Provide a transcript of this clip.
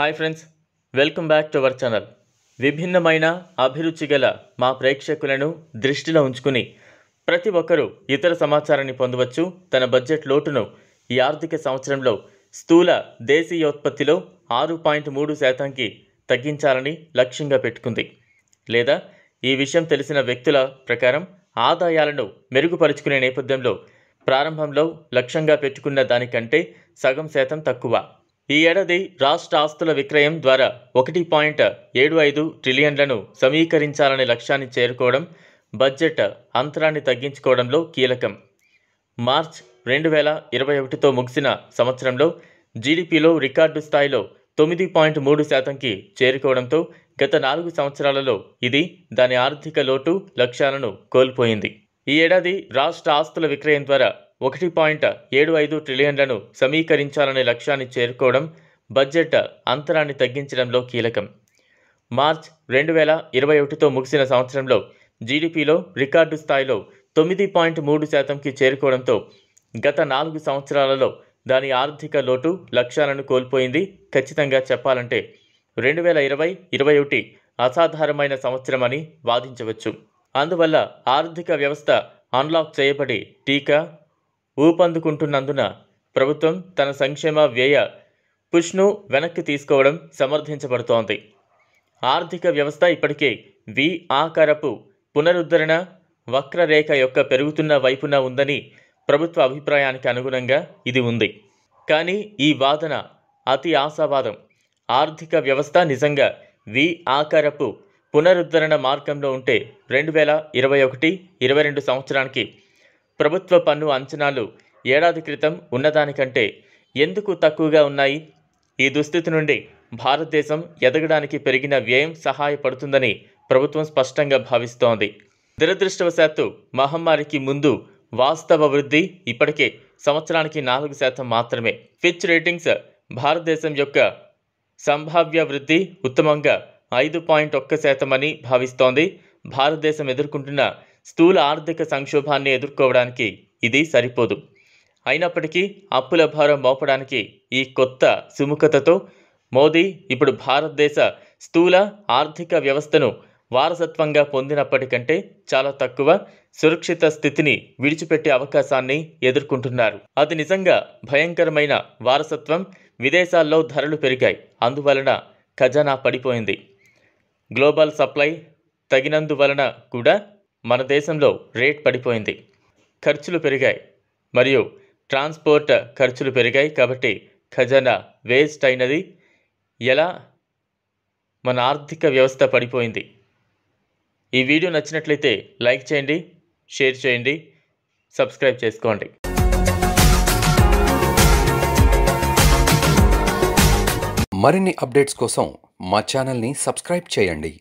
hi friends welcome back to our channel విభిన్నమైన అభిరుచి గల మా ప్రేక్షకులను దృష్టిలో ఉంచుకుని ప్రతి ఒక్కరూ ఇతర సమాచారాన్ని పొందవచ్చు తన బడ్జెట్ లోటును ఈ ఆర్థిక సంవత్సరంలో స్థూల దేశీయోత్పత్తిలో ఆరు పాయింట్ మూడు శాతానికి తగ్గించాలని లక్ష్యంగా పెట్టుకుంది లేదా ఈ విషయం తెలిసిన వ్యక్తుల ప్రకారం ఆదాయాలను మెరుగుపరుచుకునే నేపథ్యంలో ప్రారంభంలో లక్ష్యంగా పెట్టుకున్న దానికంటే సగం శాతం తక్కువ ఈ ఏడాది రాష్ట్ర ఆస్తుల విక్రయం ద్వారా ఒకటి పాయింట్ ఏడు ఐదు ట్రిలియన్లను సమీకరించాలనే లక్ష్యాన్ని చేరుకోవడం బడ్జెట్ అంతరాన్ని తగ్గించుకోవడంలో కీలకం మార్చ్ రెండు వేల ఇరవై ఒకటితో ముగిసిన సంవత్సరంలో జీడిపిలో రికార్డు స్థాయిలో తొమ్మిది పాయింట్ మూడు శాతంకి చేరుకోవడంతో గత నాలుగు సంవత్సరాలలో ఇది దాని ఆర్థిక లోటు లక్ష్యాలను కోల్పోయింది ఈ ఏడాది రాష్ట్ర ఆస్తుల విక్రయం ద్వారా ఒకటి పాయింట్ ఏడు ఐదు ట్రిలియన్లను సమీకరించాలనే లక్ష్యాన్ని చేరుకోవడం బడ్జెట్ అంతరాన్ని తగ్గించడంలో కీలకం మార్చ్ రెండు వేల ఇరవై ఒకటితో ముగిసిన సంవత్సరంలో జీడిపిలో రికార్డు స్థాయిలో తొమ్మిది పాయింట్ మూడు శాతంకి చేరుకోవడంతో గత నాలుగు సంవత్సరాలలో దాని ఆర్థిక లోటు లక్ష్యాలను కోల్పోయింది ఖచ్చితంగా చెప్పాలంటే రెండు వేల ఇరవై ఇరవై ఒకటి అసాధారణమైన సంవత్సరమని వాదించవచ్చు అందువల్ల ఆర్థిక వ్యవస్థ అన్లాక్ చేయబడి టీకా ఊపందుకుంటున్నందున ప్రభుత్వం తన సంక్షేమ వ్యయ పుష్ను వెనక్కి తీసుకోవడం సమర్థించబడుతోంది ఆర్థిక వ్యవస్థ ఇప్పటికే వి ఆకారపు పునరుద్ధరణ వక్రరేఖ యొక్క పెరుగుతున్న వైపున ఉందని ప్రభుత్వ అభిప్రాయానికి అనుగుణంగా ఇది ఉంది కానీ ఈ వాదన అతి ఆశావాదం ఆర్థిక వ్యవస్థ నిజంగా వి ఆకారపు పునరుద్ధరణ మార్గంలో ఉంటే రెండు వేల ఇరవై ఒకటి ఇరవై రెండు సంవత్సరానికి ప్రభుత్వ పన్ను అంచనాలు ఏడాది క్రితం ఉన్నదానికంటే ఎందుకు తక్కువగా ఉన్నాయి ఈ దుస్థితి నుండి భారతదేశం ఎదగడానికి పెరిగిన వ్యయం సహాయపడుతుందని ప్రభుత్వం స్పష్టంగా భావిస్తోంది దురదృష్టవశాత్తు మహమ్మారికి ముందు వాస్తవ వృద్ధి ఇప్పటికే సంవత్సరానికి నాలుగు శాతం మాత్రమే ఫిచ్ రేటింగ్స్ భారతదేశం యొక్క సంభావ్య వృద్ధి ఉత్తమంగా ఐదు పాయింట్ ఒక్క శాతం అని భావిస్తోంది భారతదేశం ఎదుర్కొంటున్న స్థూల ఆర్థిక సంక్షోభాన్ని ఎదుర్కోవడానికి ఇది సరిపోదు అయినప్పటికీ అప్పుల భారం మోపడానికి ఈ కొత్త సుముఖతతో మోదీ ఇప్పుడు భారతదేశ స్థూల ఆర్థిక వ్యవస్థను వారసత్వంగా పొందినప్పటికంటే చాలా తక్కువ సురక్షిత స్థితిని విడిచిపెట్టే అవకాశాన్ని ఎదుర్కొంటున్నారు అది నిజంగా భయంకరమైన వారసత్వం విదేశాల్లో ధరలు పెరిగాయి అందువలన ఖజానా పడిపోయింది గ్లోబల్ సప్లై తగినందువలన కూడా మన దేశంలో రేట్ పడిపోయింది ఖర్చులు పెరిగాయి మరియు ట్రాన్స్పోర్ట్ ఖర్చులు పెరిగాయి కాబట్టి ఖజానా వేస్ట్ అయినది ఎలా మన ఆర్థిక వ్యవస్థ పడిపోయింది ఈ వీడియో నచ్చినట్లయితే లైక్ చేయండి షేర్ చేయండి సబ్స్క్రైబ్ చేసుకోండి మరిన్ని అప్డేట్స్ కోసం మా ఛానల్ని సబ్స్క్రైబ్ చేయండి